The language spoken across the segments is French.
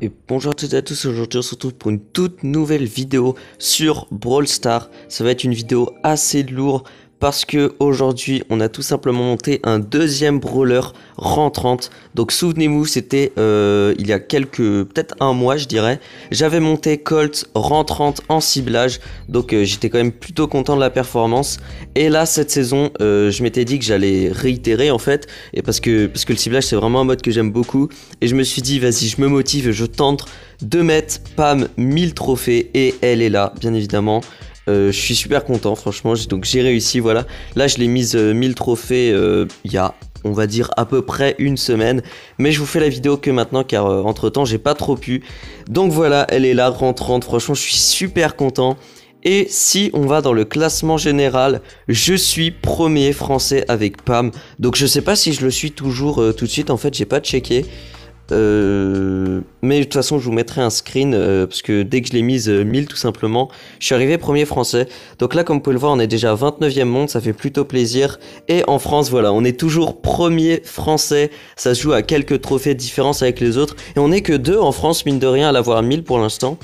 Et bonjour à toutes et à tous, aujourd'hui on se retrouve pour une toute nouvelle vidéo sur Brawl Stars. Ça va être une vidéo assez lourde parce que aujourd'hui on a tout simplement monté un deuxième brawler rentrante. Donc souvenez-vous, c'était euh, il y a quelques, peut-être un mois je dirais, j'avais monté Colt rentrante en ciblage, donc euh, j'étais quand même plutôt content de la performance. Et là cette saison, euh, je m'étais dit que j'allais réitérer en fait, et parce que parce que le ciblage c'est vraiment un mode que j'aime beaucoup, et je me suis dit vas-y je me motive, je tente de mettre Pam 1000 trophées et elle est là bien évidemment. Euh, je suis super content, franchement. Donc j'ai réussi, voilà. Là, je l'ai mise 1000 euh, trophées euh, il y a, on va dire, à peu près une semaine. Mais je vous fais la vidéo que maintenant, car entre temps, j'ai pas trop pu. Donc voilà, elle est là, rentrante. Franchement, je suis super content. Et si on va dans le classement général, je suis premier français avec Pam. Donc je sais pas si je le suis toujours tout de suite, en fait, j'ai pas checké. Euh, mais de toute façon, je vous mettrai un screen euh, parce que dès que je l'ai mise 1000 euh, tout simplement, je suis arrivé premier français. Donc là, comme vous pouvez le voir, on est déjà 29e monde, ça fait plutôt plaisir. Et en France, voilà, on est toujours premier français. Ça se joue à quelques trophées de différence avec les autres. Et on est que deux en France, mine de rien, à l'avoir 1000 pour l'instant.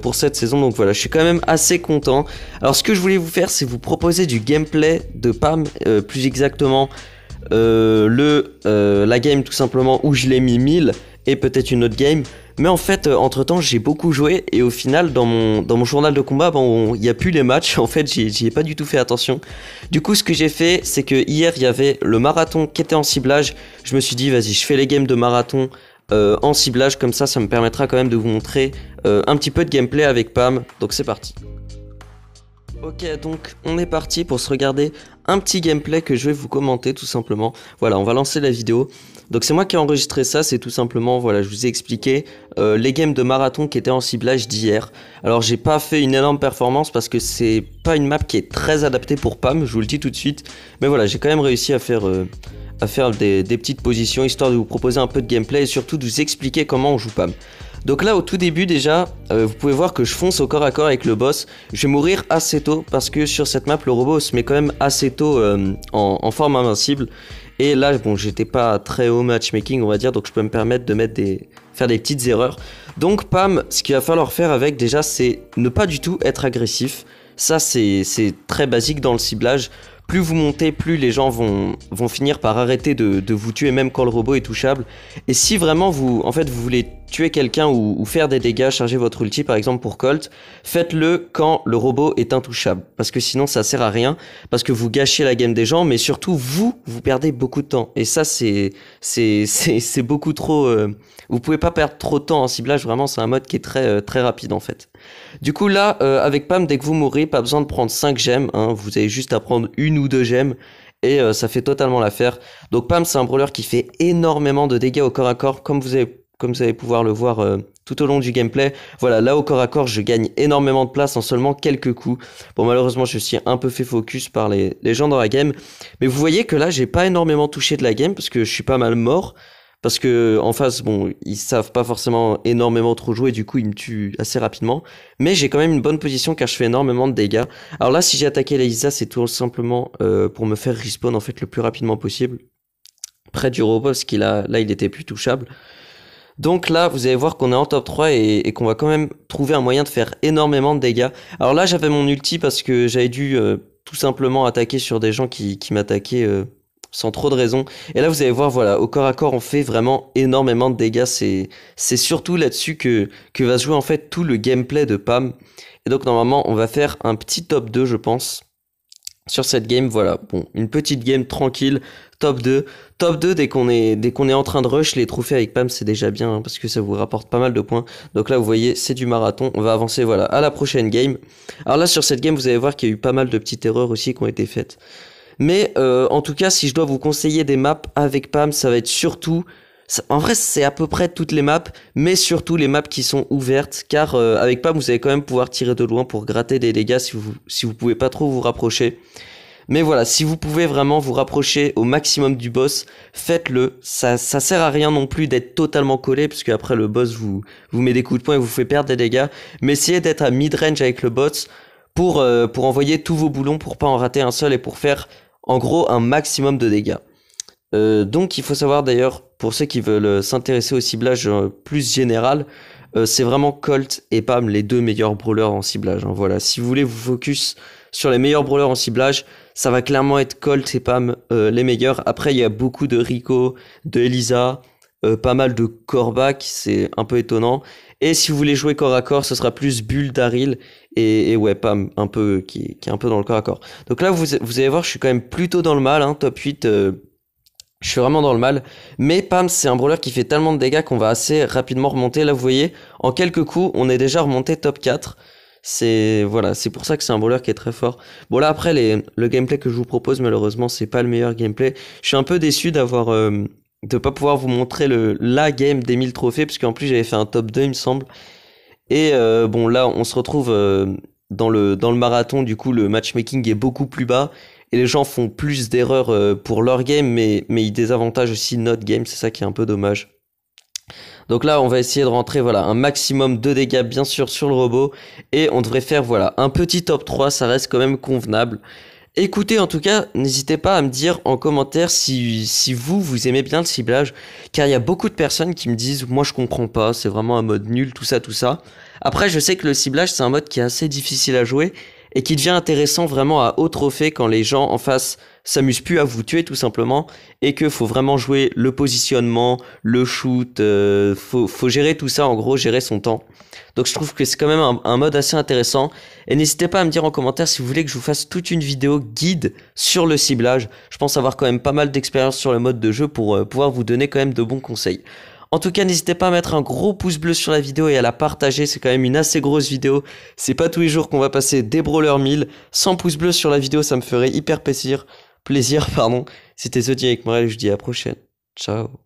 pour cette saison. Donc voilà, je suis quand même assez content. Alors ce que je voulais vous faire, c'est vous proposer du gameplay de PAM, plus exactement euh, le, euh, la game tout simplement où je l'ai mis 1000 et peut-être une autre game. Mais en fait, euh, entre temps, j'ai beaucoup joué et au final, dans mon, dans mon journal de combat, ben, il n'y a plus les matchs. En fait, j'y ai pas du tout fait attention. Du coup, ce que j'ai fait, c'est que hier, il y avait le marathon qui était en ciblage. Je me suis dit, vas-y, je fais les games de marathon en ciblage, comme ça, ça me permettra quand même de vous montrer un petit peu de gameplay avec Pam. Donc, c'est parti. Ok, donc on est parti pour se regarder un petit gameplay que je vais vous commenter tout simplement. Voilà, on va lancer la vidéo. Donc c'est moi qui ai enregistré ça, c'est tout simplement, voilà, je vous ai expliqué euh, les games de marathon qui étaient en ciblage d'hier. Alors j'ai pas fait une énorme performance parce que c'est pas une map qui est très adaptée pour PAM, je vous le dis tout de suite. Mais voilà, j'ai quand même réussi à faire... Euh, à faire des, des petites positions, histoire de vous proposer un peu de gameplay et surtout de vous expliquer comment on joue PAM. Donc là, au tout début déjà, euh, vous pouvez voir que je fonce au corps à corps avec le boss. Je vais mourir assez tôt parce que sur cette map, le robot se met quand même assez tôt euh, en, forme invincible. Et là, bon, j'étais pas très haut matchmaking, on va dire, donc je peux me permettre de mettre des, faire des petites erreurs. Donc, Pam, ce qu'il va falloir faire avec déjà, c'est ne pas du tout être agressif. Ça, c'est très basique dans le ciblage plus vous montez, plus les gens vont, finir par arrêter de, de, vous tuer, même quand le robot est touchable. Et si vraiment vous, en fait, vous voulez tuer quelqu'un ou, faire des dégâts, charger votre ulti par exemple pour Colt, faites-le quand le robot est intouchable. Parce que sinon ça sert à rien, parce que vous gâchez la game des gens, mais surtout vous, vous perdez beaucoup de temps. Et ça c'est c'est c'est beaucoup trop. Euh, vous pouvez pas perdre trop de temps en ciblage. Vraiment c'est un mode qui est très euh, très rapide en fait. Du coup là euh, avec Pam dès que vous mourrez, pas besoin de prendre 5 gemmes. Hein, vous avez juste à prendre une ou deux gemmes et ça fait totalement l'affaire. Donc Pam, c'est un brawler qui fait énormément de dégâts au corps à corps, comme vous avez comme vous allez pouvoir le voir euh, tout au long du gameplay. Voilà, là au corps à corps, je gagne énormément de place en seulement quelques coups. Bon, malheureusement, je suis un peu fait focus par les, les gens dans la game. Mais vous voyez que là, j'ai pas énormément touché de la game parce que je suis pas mal mort. Parce que en face, bon, ils savent pas forcément énormément trop jouer, du coup, ils me tuent assez rapidement. Mais j'ai quand même une bonne position car je fais énormément de dégâts. Alors là, si j'ai attaqué les c'est tout simplement euh, pour me faire respawn en fait le plus rapidement possible près du robot parce qu'il a là, il était plus touchable. Donc là, vous allez voir qu'on est en top 3 et, qu'on va quand même trouver un moyen de faire énormément de dégâts. Alors là, j'avais mon ulti parce que j'avais dû euh, tout simplement attaquer sur des gens qui, m'attaquaient euh, sans trop de raison. Et là, vous allez voir, voilà, au corps à corps, on fait vraiment énormément de dégâts. C'est, surtout là-dessus que, que va se jouer en fait tout le gameplay de Pam. Et donc normalement, on va faire un petit top 2, je pense sur cette game, voilà. Bon, une petite game tranquille, top 2. Top 2 dès qu'on est dès qu'on est en train de rush, les trophées avec Pam, c'est déjà bien hein, parce que ça vous rapporte pas mal de points. Donc là, vous voyez, c'est du marathon, on va avancer voilà à la prochaine game. Alors là sur cette game, vous allez voir qu'il y a eu pas mal de petites erreurs aussi qui ont été faites. Mais euh, en tout cas, si je dois vous conseiller des maps avec Pam, ça va être surtout en vrai, c'est à peu près toutes les maps, mais surtout les maps qui sont ouvertes, car euh, avec PAM, vous allez quand même pouvoir tirer de loin pour gratter des dégâts si vous si vous pouvez pas trop vous rapprocher. Mais voilà, si vous pouvez vraiment vous rapprocher au maximum du boss, faites-le. Ça, ça sert à rien non plus d'être totalement collé, puisque après le boss vous, vous met des coups de poing et vous fait perdre des dégâts. Mais essayez d'être à mid-range avec le boss pour, euh, pour envoyer tous vos boulons pour pas en rater un seul et pour faire en gros un maximum de dégâts. Euh, donc il faut savoir d'ailleurs pour ceux qui veulent euh, s'intéresser au ciblage euh, plus général, euh, c'est vraiment Colt et Pam les deux meilleurs brawlers en ciblage. Hein. Voilà, si vous voulez vous focus sur les meilleurs brawlers en ciblage, ça va clairement être Colt et Pam les meilleurs. Après, il y a beaucoup de Rico, de Elisa, pas mal de Corbac, c'est un peu étonnant. Et si vous voulez jouer corps à corps, ce sera plus Bull, Daryl et, et ouais, Pam, un peu, qui, est un peu dans le corps à corps. Donc là, vous, allez voir, je suis quand même plutôt dans le mal, hein. top 8, je suis vraiment dans le mal. Mais Pam, c'est un brawler qui fait tellement de dégâts qu'on va assez rapidement remonter. Là, vous voyez, en quelques coups, on est déjà remonté top 4. C'est voilà, c'est pour ça que c'est un brawler qui est très fort. Bon là après le gameplay que je vous propose malheureusement c'est pas le meilleur gameplay. Je suis un peu déçu d'avoir ne euh, de pas pouvoir vous montrer le la game des 1000 trophées parce qu'en plus j'avais fait un top 2 il me semble. Et euh, bon là on se retrouve euh, dans le dans le marathon du coup le matchmaking est beaucoup plus bas et les gens font plus d'erreurs euh, pour leur game, mais, mais ils désavantagent aussi notre game, c'est ça qui est un peu dommage. Donc là, on va essayer de rentrer voilà un maximum de dégâts bien sûr sur le robot et on devrait faire voilà un petit top 3, ça reste quand même convenable. Écoutez, en tout cas, n'hésitez pas à me dire en commentaire si, si vous, vous aimez bien le ciblage, car il y a beaucoup de personnes qui me disent, moi je comprends pas, c'est vraiment un mode nul, tout ça, tout ça. Après, je sais que le ciblage, c'est un mode qui est assez difficile à jouer, et qui devient intéressant vraiment à haut trophée quand les gens en face s'amusent plus à vous tuer tout simplement et que faut vraiment jouer le positionnement, le shoot, euh, faut, gérer tout ça en gros, gérer son temps. Donc je trouve que c'est quand même un, mode assez intéressant et n'hésitez pas à me dire en commentaire si vous voulez que je vous fasse toute une vidéo guide sur le ciblage. Je pense avoir quand même pas mal d'expérience sur le mode de jeu pour euh, pouvoir vous donner quand même de bons conseils. En tout cas, n'hésitez pas à mettre un gros pouce bleu sur la vidéo et à la partager, c'est quand même une assez grosse vidéo. C'est pas tous les jours qu'on va passer des brawlers 1000. 100 pouces bleus sur la vidéo, ça me ferait hyper plaisir. Plaisir, pardon. C'était Zodi avec Morel, je vous dis à la prochaine. Ciao.